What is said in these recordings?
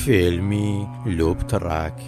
فێلمی لۆبتەڕاک.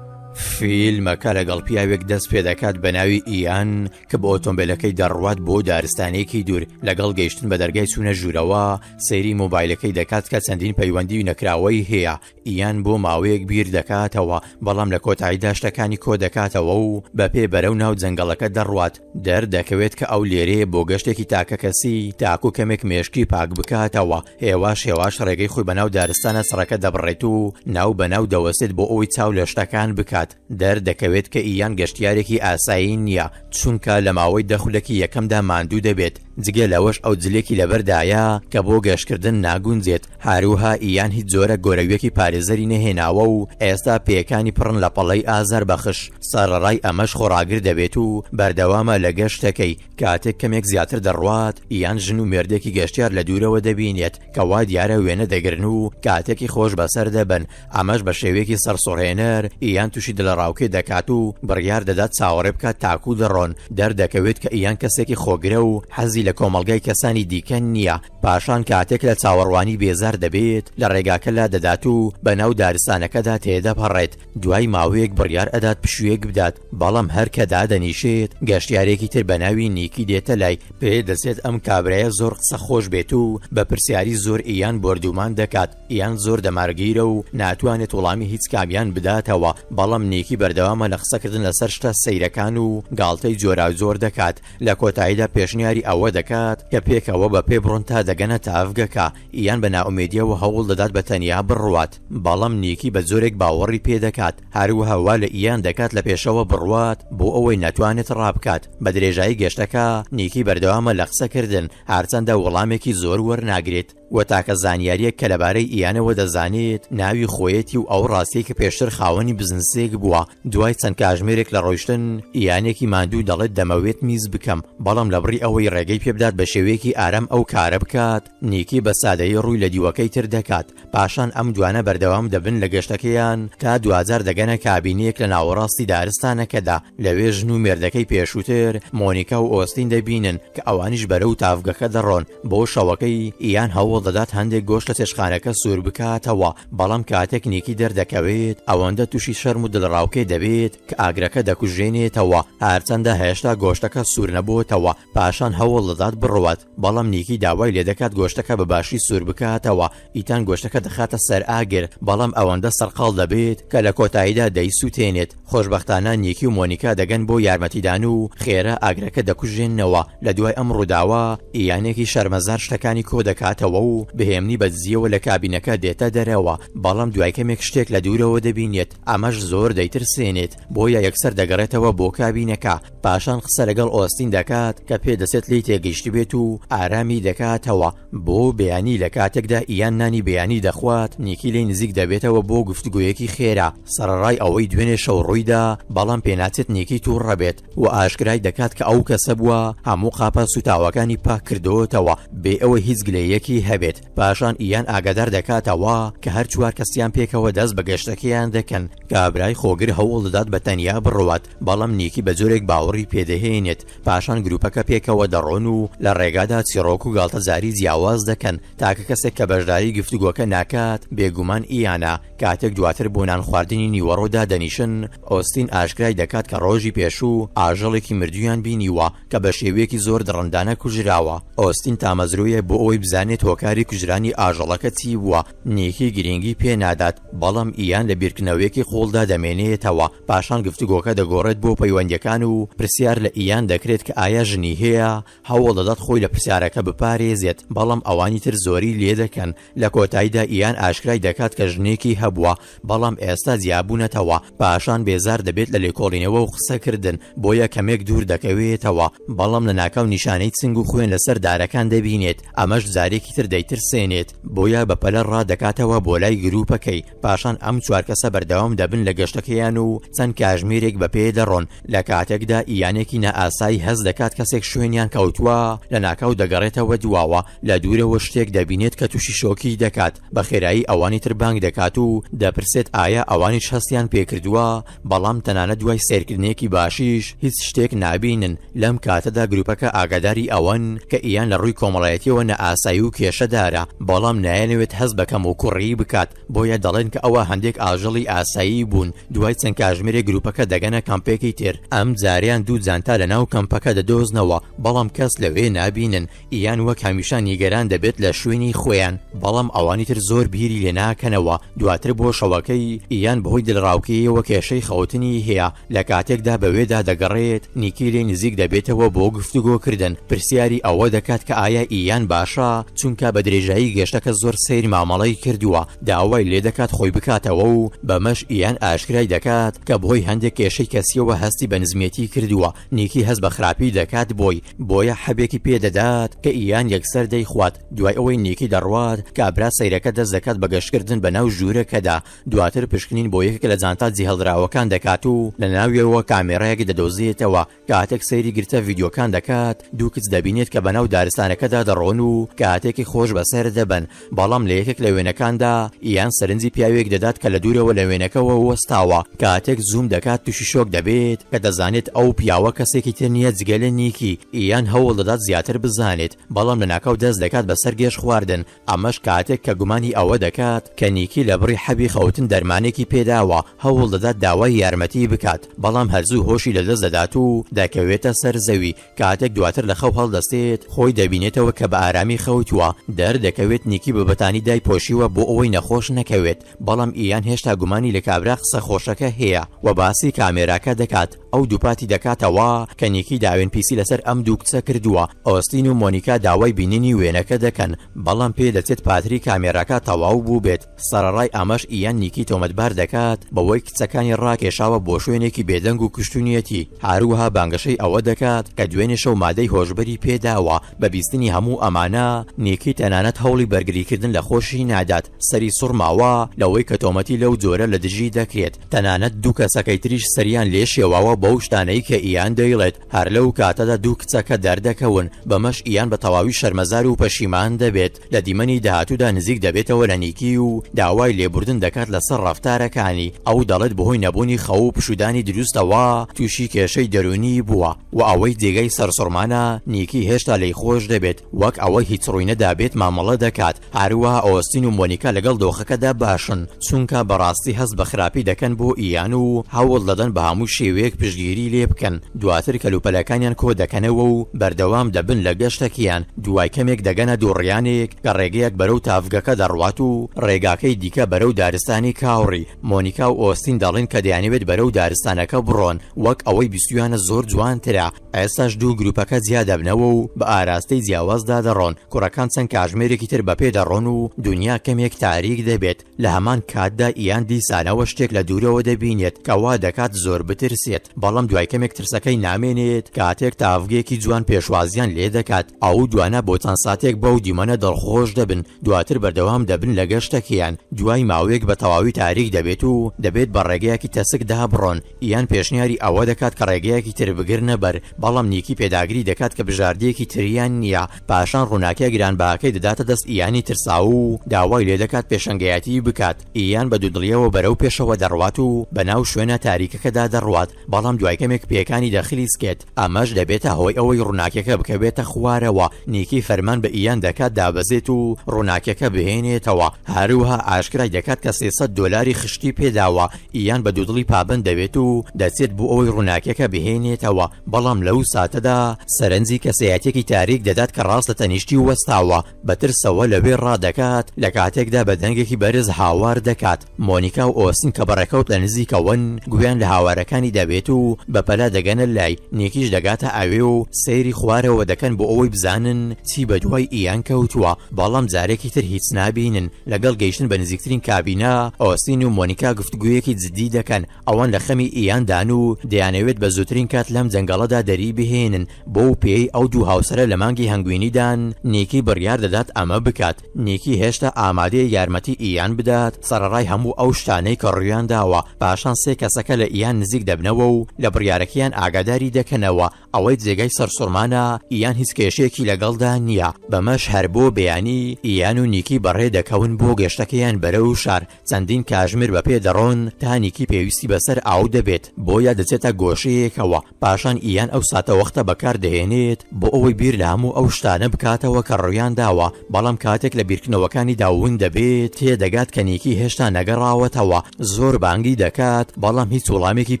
فیلمەکە لەگەڵ پیاوێک دەست پێ دەکات بە ناوی ئیان کە بە ئۆتۆمبیلەکەی دەڕوات بۆ دارستانێکی دوور لەگەڵ گەیشتن بە دەرگای چوونە ژوورەوە سەیری مۆبایلەکەی دەکات کە چەندین پەیوەندی نەکراوەی هەیە ئیان بۆ ماوەیەک بیر دەکاتەوە بەڵام لە کۆتاییدا شتەکانی کۆ دەکاتەوە و بە پێ بەرەو ناو جەنگەڵەکە دەڕوات دەردەکەوێت کە ئەو لێرێ بۆ گەشتێکی تاکە کەسی تاکو کەمێک مێشکی پاک بکاتەوە هێواش هێواش ڕێگەی خۆی بەناو دارستانە سڕەکە دەبڕێت و ناو بەناو دەوەستێت بۆ ئەوی چاو لە شتەکان بکات دەردەکەوێت کە ئیان گەشتیارێکی ئاسایی نییە چونکە لە ماوەی دەخولەکی یەکەمدا ماندوو دەبێت جگە لەوەش ئەو جلێکی لەبەردایە کە بۆ گەشتکردن ناگونجێت هاروها ئیان هیچ جۆرە گۆرەویەکی پارێزەری نەهێناوە و ئێستا پێەکانی پڕن لە پەڵی ئازار بەخش سەرڕای ئەمەش خۆراگر دەبێت و بەردەوامە لە گەشتەکەی کاتێک کەمێک زیاتر دەڕوات ئیان ژن و مێردێکی گەشتیار لە دوورەوە دەبینێت کەوا دیارە وێنە دەگرن و کاتێکی خۆش بەسەر دەبن ئەمەش بە شێوێکی سەرسۆڕێنەر ئیان تووشی دلەڕاوکێ دەکات و بڕیار دەدات چاوەڕێ بکە تاکو دەڕۆن دەردەکەوێت کە ئیان کەسێکی خۆگرە و حەزی خۆشی لە کۆمەلگەی کەسانی دیکە نییە پاشان کاتێک لە چاوەڕوانی بێزار دەبێت لە ڕێگاکە لا دەدات و بە ناو دارستانەکەدا تێدەپەڕێت دوای ماوەیەک بڕیار ئەدات پشوێک بدات بەڵام هەر کە دادەنیشێت گەشتارێکی تر بەناوی نیکی دێتە لای پێ دەسێت ئەم کابرایە زۆر قسە خۆش بێت و بە پرسیاری زۆر ئیان بردومان دەکات یان زۆر دەمارگیرە و ناتوانێت وڵامی هیچ کامیان بداتەوە بەڵام نیکی بەردەوامە لە قسەکردن لەسەر شتە سیرەکان و گاڵتەی جۆرا زۆر دەکات لە کۆتاییدا پێشنیاری ئەوە دەکات کە پێکەوە بە پێ بڕۆن تا دەگەنە تافگەکە ئیان بە ناومێدیەوە هەوڵ دەدات بە تەنیا بڕوات بەڵام نیکی بە زۆرێک باوەڕی پێدەکات هەروە هەوا لە ئیان دەکات لە پێشەوە بڕوات بۆ ئەوەی ناتوانێت ڕابکات بە درێژایی گەشتەکە نیکی بەردەوامە لە قسەکردن هارچەندە وەڵامێکی زۆر وەرناگرێت وەتاکە زانیاریە کە لەبارەی ئیانەوە دەزانێت ناوی خۆیەتی و ئەو ڕاستەیە کە پێشتر خاوەنی بزنسێک بووە دوای چەند کاژمێرێک لە ڕۆیشتن یانێکی ماندوو دەڵێت دەمەوێت میز بکەم بەڵام لە بڕی ئەوەی ڕێگەی پێبدات بە شێوەیەکی ئارام ئەو کارە بکات نیکی بە سادەی ڕووی لە دیوەکەی تر دەکات پاشان ئەم دوانە بەردەوام دەبن لە گەشتەکەیان تا دوزار دەگەنە کابینەیەک لە ناوەڕاستی دارستانەکەدا لەوێ ژن و مێردەکەی پێشووتر مۆنیکا و ئۆستین دەبینن کە ئەوانیش بەرە و تافگەکە دەڕۆن بۆ شەوەکەی یان هەوڵ دەدات هەندێک گۆشت لە چێشخانەکە سوور بکاتەوە بەڵام کاتێکنیکی دەردەکەوێت ئەوەندە تووشی شەرم و دڵڕاوکەی دەبێت کە ئاگرەکە دەکوژێنێتەوە هەرچەندە هێشتا گۆشتەکە سوور نەبووتەوە پاشان هەوڵ دەدات بڕوات بەڵام نیکی داوای لێ دەکات گۆشتەکە بەباشی سوور بکاتەوە ئیتان گۆشتەکە دەخاتە سەر ئاگر بەڵام ئەوەندە سەرقال دەبێت کە لە کۆتاییدا دەیسووتێنێت خۆشببختانە نیکی و مۆنیکا دەگەن بۆ یارمەتیدان و خێرە ئاگرەکە دەکوژێنەوە لە دوای ئەم ڕووداوە ئیانێکی شەرمەزار شتەکانی کۆ دەکاتەوە و و بهێمنی بەدزیەوە لە کابینەکە دێتە دەرەوە بەڵام دوای کەمێک شتێک لە دوورەوە دەبینێت ئەمەش زۆر دەیترسێنێت بۆیە یەکسەر دەگەڕێتەوە بۆ کابینەکە پاشان قسە لەگەڵ ئۆستین دەکات کە پێدەسێت لی تێگەیشتی بێت و ئارامی دەکاتەوە بۆ بیانی لە کاتێکدا ئیان نانی بەیانی دەخوات نیکی لی نزیک دەبێتەوە بۆ گفتگویەکی خێرا سەرڕای ئەوەی دوێنێ شەو ڕوویدا بەڵام پێناچێت نیکی تووڕ ڕەبێت و ئاشکرای دەکات کە ئەو کەسە بووە هەموو قاپە سوتاوەکانی پاک کردوتەوە بێ ئەوە هیچ گلەیەکی هەبێت دەبێت پاشان ئیان ئاگادار دەکاتەوە کە هەر چوار کەسیان پێکەوە دەست بە گەشتەکەیان دەکەن کابرای خۆگر هەوڵ دەدات بە تەنیا بڕوات بەڵام نیکی بە جۆرێک باوەڕی پێدەهێنێت پاشان گروپەکە پێکەوە دەڕۆن و لە ڕێگادا چیرۆک و گالتە زاری جیاواز دەکەن تاکە کەسێک کە بەشداری گفتوگۆکە ناکات بێگومان ئیانە کاتێک دواتر بۆ نان خواردنی نیوەڕۆدا دەنیشن ئۆستین ئاشکای دەکات کە ڕۆژی پێشوو ئاژەڵێکی مردویان بینیوە کە بە شێوەیەکی زۆر دڕندانە کوژراوە ئۆستین تامەزرویە بۆ ئەوی بزانێت هۆکاری کوژرانی ئاژەڵەکە چی بووە نێکی گرنگی پێنادات بەڵام ئیان لە بیرکردنەوەیەکی خۆڵدا دەمێنێتەوە پاشان گفتوگۆکە دەگۆڕێت بۆ پەیوەندەکان و پرسیار لە ئیان دەکرێت کە ئایا ژنی هەیە هەوڵ دەدات خۆی لە پرسیارەکە بپارێزێت بەڵام ئەوانی تر زۆری لێ دەکەن لە کۆتاییدا ئیان ئاشکای دەکات کە ژنێکی هەبوو بووە بەڵام ئێستا زیابوونەتەوە پاشان بێزار دەبێت لە لێکۆڵینەوە و قسەکردن بۆ یەکەمێک دوور دەکەوێتەوە بەڵام لە ناکاو نیشانەی چنگ و خوێن لەسەر دارەکان دەبینێت ئەمەش زارێکی تر دەیترسێنێت بۆیە بەپەلە ڕادکاتەوە بۆ لای گرروپەکەی پاشان ئەم چوار کەسە بەردەوام دەبن لە گەشتەکەیان و چەند کاژمێرێک بە پێ دەڕۆن لە کاتێکدا ئیانێکی نەئاسایی هەز دەکات کەسێک شوێنیان کەوتووە لە ناکاو دەگەڕێتەوە دواوە لە دوورەوە شتێک دەبینێت کە تووشی شۆکی دەکات بە خێرایی ئەوانی تر بانگ دەکات و و دەپرسێت ئایا ئەوانی شەستیان پێکردووە بەڵام تەنانە دوای سێرکردنێکی باشیش هیچ شتێک نابینن لەم کاتەدا گروپەکە ئاگاداری ئەوەن کە ئیان لە ڕووی کۆمەڵایەتیەوە نە ئاسایی و کێشەدارە بەڵام نایەنەوێت هەز بەکەم و کوڕی بکات بۆیە دەڵێن کە ئەوە هەندێک ئاژەڵی ئاسایی بوون دوای چەند کاژمێری گروپەکە دەگەنە کامپێکی تر ئەم جاریان دوو جانتا لە ناو کەمپەکە دەدۆزنەوە بەڵام کەس لەوێ نابینن ئیان وەک هەمیشان نیگەران دەبێت لە شوێنی خۆیان بەڵام ئەوانی تر زۆر بیری لێ ناکەنەوە دوات زیاتر بۆ شەوەکەی یان بەهۆی دلڕاوکیەوە کێشەی خەوتنی هەیە لە کاتێکدا بەوێدا دەگەڕێت نیکیلی نزیک دەبێتەوە بۆ گفتوگۆکردن پرسیاری ئەوە دەکات کە ئایا ئیان باشە چونکە بە درێژایی گەشتەکە زۆر سیر مامەڵی کردووە داوای لێ دەکات خۆی بکاتەوە و بەمەش ئیان ئاشکرای دەکات کە بۆی هەندێک کێشەی کەسیەوە هەستی بە نزمێتی کردووە نیکی هەست بە خراپی دەکات بۆی بۆیە حەبێکی پێدەدات کە ئیان یەکسەر دەیخوات دوای ئەوەی نیکی دەڕوات کابرا سیرەکە دەست دەکات بەگەشتکردن بە ناو ژوورە یەکەدا دواتر پشکنین بۆ یەکێک لە جانتاجی هەڵراوەکان دەکات و لە ناویەوە کامێڕەیەک دەدۆزیێتەوە کاتێک سەیری گرتە ڤیددیوکان دەکات دووکچ دەبینێت کە بەناو دارستانەکەدا دەڕۆن و کاتێکی خۆش بەسەر دەبن بەڵام لە یەکێک لە وێنەکاندا ئیان سەرنجی پیاوێک دەدات کە لە دوورەوە لە وێنەکەەوە وەستاوە کاتێک زوم دەکات تووشی شۆک دەبێت کە دەزانێت ئەو پیاوە کەسێکی تر نییە جگەلە نیکی ئیان هەوڵ دەدات زیاتر بزانێت بەڵام لەناکەو دەست دەکات بەسەر گێش خواردن ئەمەش کاتێک کە گومانی ئەوە دەکات کە نیکی لە بڕی حەبی خەوتن دەرمانێکی پێداوە هەوڵ دەدات داوای یارمەتی بکات بەڵام هەرزوو هۆشی لە دەست دەدات و دەکەوێتە سەر زەوی کاتێک دواتر لە خەو هەڵدەستێت خۆی دەبینێتەوە کە بە ئارامی خەوتووە دەردەکەوێت نیکی بەبەتانی دای پۆشیوە بۆ ئەوەی نەخۆش نەکەوێت بەڵام ئیان هێشتا گومانی لە کابرا قسە خۆشەکە هەیە و باسی کامێراکە دەکات ئەو دووپاتی دەکاتەوە کەنیکی داوێن پیسی لەسەر ئەم دوو کچە کردووە ئۆستین و مۆنیکا داوای بینینی وێنەکە دەکەن بەڵام پێ دەچێت پاتری کامێراکە تەواو بوو بێت سەرڕای ئامەش ئیان نیکی تۆمەتبار دەکات بەوەی کچەکانی ڕاکێشاوە بۆ شوێنێکی بێدەنگ و کشتونیەتی هاروها بانگەشەی ئەوە دەکات کە دوێنێ شەو مادەی هۆشببری پێداوە بە بیستنی هەموو ئەمانە نیکی تەنانەت هەوڵی بەرگریکردن لە خۆشی نادات سەری سوورماوە لەوەی کە تۆمەتی لەو جۆرە لە دژی دەکرێت تەنانەت دوو کەسەکەی تریش سەریان لێشێواوە بەو شتانەی کە ئیان دەیڵێت هەر لەو کاتەدا دوو کچەکە دەردەکەون بەمەش ئیان بە تەواوی شەرمەزار و پەشیمان دەبێت لە دیمەنی داهاتوودا نزیک دەبێتەوە لە نیکی و داوای لێبوردن دەکات لەسەر ڕفتارەکانی ئەو دەڵێت بەهۆی نەبوونی خەو و پشودانی دروستەوە تووشی کێشەی دەرونی بووە و ئەوەی جێگەی سەرسڕمانە نیکی هێشتا لی خۆش دەبێت وەک ئەوە هیچ ڕووینەدابێت مامەڵە دەکات هەروە ئۆستین و مۆنیکا لەگەڵ دۆخەکەدا باشن چونکە بەڕاستی هەست بە خراپی دەکەن بۆ ئیان و هەوڵ دەدەن بە هەموو شێوەیەک پش پشتگیری لێ بکەن دواتر کەلوپەلەکانیان کۆ دەکەنەوە و بەردەوام دەبن لە گەشتەکیان دوای کەمێک دەگەنە دوڕیانێک کە ڕێگەیەک بەرەو تافگەکە دەڕوات و ڕێگاکەی دیکە بەرەو دارستانی کاوڕی مۆنیکا و ئۆستین دەڵێن کە دەیانەوێت بەرەو دارستانەکە بڕۆن وەک ئەوەی بیستویانە زۆر جوانترا ئێستاش دوو گروپەکە زیاد دەبنەوە و بە ئاراستەی جیاوازدا دەڕۆن کوڕەکان چەند کاژمێرێکی تر بەپێ دەڕۆن و دنیا کەمێک تاریک دەبێت لە هەمان کاتدا ئیان دیسانەوە شتێک لە دوورەوە دەبینێت کەوا دەکات زۆر بترسێت بەڵام دوای کەمێک ترسەکەی نامێنێت کاتێک تاافگەیەکی جوان پێشوازیان لێ دەکات ئەو دوانە بۆ چەند ساتێک بەو دیمەنە دڵخۆش دەبن دواتر بەردەوام دەبن لە گەشتەکەیان دوای ماوەیەک بە تەواوی تاریک دەبێت و دەبێت بە ڕێگەیەکی تەسک دا بڕۆن یان پێشنیاری ئەوە دەکات کە ڕێگەیەکی تربگر نەبەر بەڵام نیکی پێداگری دەکات کە بژاردەیەکی تریان نییە پاشان ڕووناکیە گرانباکەی دەداتە دەست ئیانی ترسا و داوای لێ دەکات پێشنگایەتی بکات ئیان بە دوودڵیەوە بەرەو پێشەوە دەڕوات و بەناو شوێنە تاریکەکەدا دەڕوات بەڵام بەڵام دوایکەمێک پێەکانی داخلی سکێت ئامەش دەبێتە هۆی ئەوەی ڕووناکەکە بکەوێتە خوارەوە نیکی فەرمان بە ئیان دەکات دابەزێت و ڕووناکەکە بهێنێتەوە هەروها ئاشکرای دەکات کە سێسە دلاری خشتی پێداوە ئیان بە دوودڵی پابند دەبێت و دەچێت بۆ ئەوی ڕووناکەکە بهێنێتەوە بەڵام لەو ساتەدا سەرنجی کەسەیەتێکی تاریک دەدات کە ڕاستە تەنیشتی وەستاوە بەترسەوە لەوێ ڕادەکات لە کاتێکدا بە دەنگێکی بەرز هاوار دەکات مۆنیکا و ئۆسن کە بەڕێکەوت لە نزیکەون گویان لە هاوارەکانی دەبێت و و بەپەلا دەگەنە لای نێکیش دەگاتە ئاوێ و سەیری خوارەوە دەکەن بۆ ئەوەی بزانن چی بە دوای ئیان کەوتووە بەڵام جارێکی تر هیچ نبینن لەگەڵ گەیشتن بە نزیکترین کابینە ئۆستین و مۆنیکا گفتگویەکی جددی دەکەن ئەوان لە خەمی ئیاندان و دەیانەوێت بە زووترین کات لەم جەنگەڵەدا دەری بهێنن بۆ پێی ئەو دوو هاوسرە لە مانگی هەنگوینیدان نێکی بڕیار دەدات ئەمە بکات نێکی هێشتا ئامادەیە یارمەتی ئیان بدات سەرڕای هەموو ئەو شتانەی کە ڕویان داوە پاشان سێ کەسەکە لە ئیان نزیک دەبنەوە و و لە بڕیارەکەیان ئاگاداری دەکەنەوە ئەوەی جێگەی سەرسوورمانە یان هیچ کێشێکی لەگەڵدا نییە بەمەش هەر بۆ بەیانی یان و نیکی بەڕێ دەکەون بۆ گەشتەکەیان بەرە و شار چەندین کاژمیر بە پێ دەڕۆن تانیکی پێویستی بەسەر ئاو دەبێت بۆیە دەچێتە گۆشەیەکەوە پاشان ئیان ئەو ساتەوەختە بەکاردەهێنێت بۆ ئەوەی بیر لە هەموو ئەو شتانە بکاتەوە کە ڕویان داوە بەڵام کاتێک لە بیرکردنەوەکانی داون دەبێت تێدەگات کەنیکی هێشتا نەگەڕاوەتەوە زۆر بانگی دەکات بەڵام هیچ وڵامێکی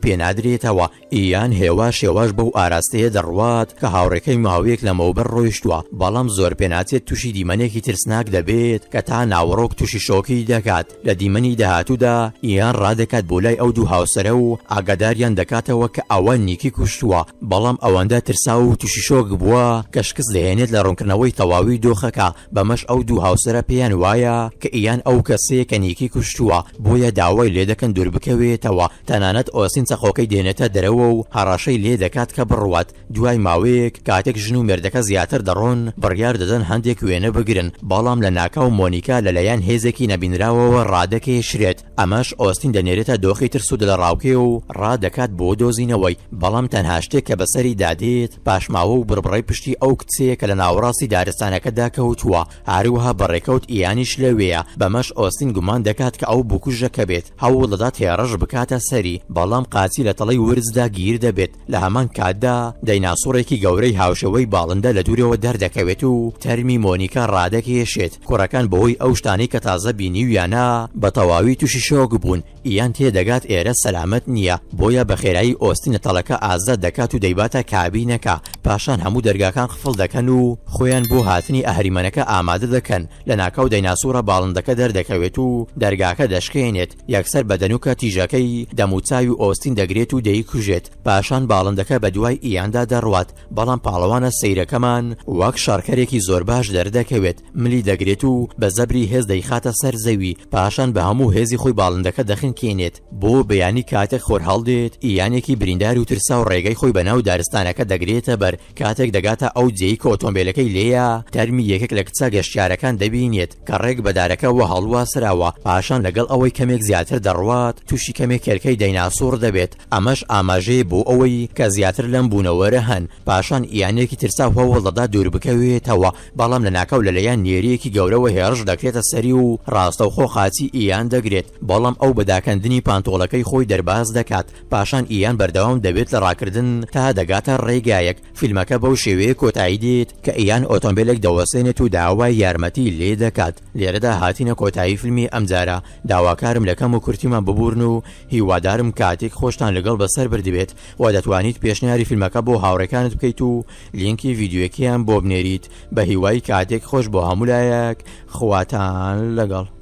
پێنادرێتەوە دەکەنەوە ئیان هێوا شێواش بەو ئاراستەیە دەڕوات کە هاوڕێکەی ماوەیەک لە مەوبەر ڕۆیشتووە بەڵام زۆر پێناچێت تووشی دیمەنێکی ترسناک دەبێت کە تا ناوەڕۆک تووشی شۆکی دەکات لە دیمەنی داهاتوودا ئیان ڕادەکات بۆ لای ئەو دوو هاوسرە و ئاگاداریان دەکاتەوە کە ئەوە نیکی کوشتووە بەڵام ئەوەندە ترسا و تووشی شۆک بووە کە شکست دەهێنێت لە ڕوونکردنەوەی تەواوی دۆخەکە بەمەش ئەو دوو هاوسرە پێیان وایە کە ئیان ئەو کەسەیە کە نیکی کوشتووە بۆیە داوای لێ دەکەن دوور بکەوێتەوە تەنانەت ئۆسین چەخۆکەی دێنێتە دەکاتە دەرەوە و هەڕاشەی لێ دەکات کە بڕوات دوای ماوەیەک کاتێک ژن و مێردەکە زیاتر دەڕۆن بڕیار دەدەن هەندێک وێنە بگرن بەڵام لە ناکاو مۆنیکا لەلایەن هێزێکی نەبینراوەوە ڕادەکەیشرێت ئەمەش ئۆستین دەنێرێتە دۆخی ترسو لە ڕاوکێ و ڕادەکات بۆ دۆزینەوەی بەڵام تەنها شتێک کە بەسەری دادێت پاشماوە و بربڕی پشتی ئەو کچەیە کە لە ناوەڕاستی دارستانەکەدا کەوتووە هاروها بەڕێکەوت ئیانیش لەوەیە بەمەش ئۆستین گومان دەکات کە ئەو بکوژەکە بێت هەوڵ دەدات هێرەش بکاتە سەری بەڵام قاچی لە تەڵی و ورزدا گیر دەبێت لە هەمان کاتدا دەیناسوڕێکی گەورەی هاوشەوەی باڵندە لە دوورەوە دەردەکەوێت و تەرمی مۆنیکا ڕادەکێشێت کوڕەکان بەهۆی ئەو شتانی کە تازە بینی ویانە بە تەواوی تووشی شۆک بوون ئیان تێدەگات ئێرە سەلامت نییە بۆیە بە خێرایی ئۆستینە تەڵەکە ئازاد دەکات و دەیباتە کابینەکە پاشان هەموو دەرگاکان خفڵ دەکەن و خۆیان بۆ هاتنی ئەهریمەنەکە ئامادە دەکەن لە ناکاو دەیناسوورە باڵندەکە دەردەکەوێت و دەرگاکە دەشکێنێت یەکسەر بەدەنوکە تیژەکەی دەموچاوی و ئۆستین دەگرێت و دەیکوژێت پاشان باڵندەکە بە دوای ئیاندا دەڕوات بەڵام پاڵەوانە سەیرەکەمان وەک شارکەرێکی زۆر باش دەردەکەوێت ملی دەگرێت و بە زەبری هێز دەیخاتە سەر زەوی پاشان بە هەموو هێزی خۆی باڵندەکە دەخین دەنکێنێت بۆ بەیانی کاتێک خۆر هەڵدێت ئیانێکی بریندار و ترسا و ڕێگەی خۆی بەناو دارستانەکە دەگرێتە بەر کاتێک دەگاتە ئەو جێی کە ئۆتۆمبیلەکەی لێە تەرمی یەکێک لە کچە گەشتارەکان دەبینێت کە ڕێک بەدارەکەەوە هەڵوا سراوە پاشان لەگەڵ ئەوەی کەمێک زیاتر دەڕوات تووشی کەمێک کێرکەی دەیناسوور دەبێت ئەمەش ئاماژەیە بۆ ئەوەی کە زیاتر لەم بوونەوەرە هەن پاشان ئیانێکی ترسا هەوڵەدا دوور بکەوێتەوە بەڵام لە ناکەو لەلایەن نێریەکی گەورەوە هێرش دەکرێتە سەری و ڕاستە و خۆ خاچی ئیان دەگرێت بەڵام ئەو بەداکە پێناکەندنی پانتۆڵەکەی خۆی دەرباز دەکات پاشان ئیان بەردەوام دەبێت لە ڕاکردن تا دەگاتە ڕێگایەک فیلمەکە بەو شێوەیە کۆتایی دێت کە ئیان ئۆتۆمبیلێک دەوەسێنێت و داوای یارمەتی لێ دەکات لێرەدا هاتینە کۆتایی فیلمی ئەمجارە داواکارم لەکەم و کورتیمان ببورن و هیوادارم کاتێک خۆشتان لەگەڵ بەسەر بردبێت و دەتوانیت پێشنیاری فیلمەکە بۆ هاوڕەکانت بکەیت و لینکی ویددیوەکەیان بۆ بنێریت بە هیوای کاتێک خۆش بۆ هەمولایەک خواتان لەگەڵ.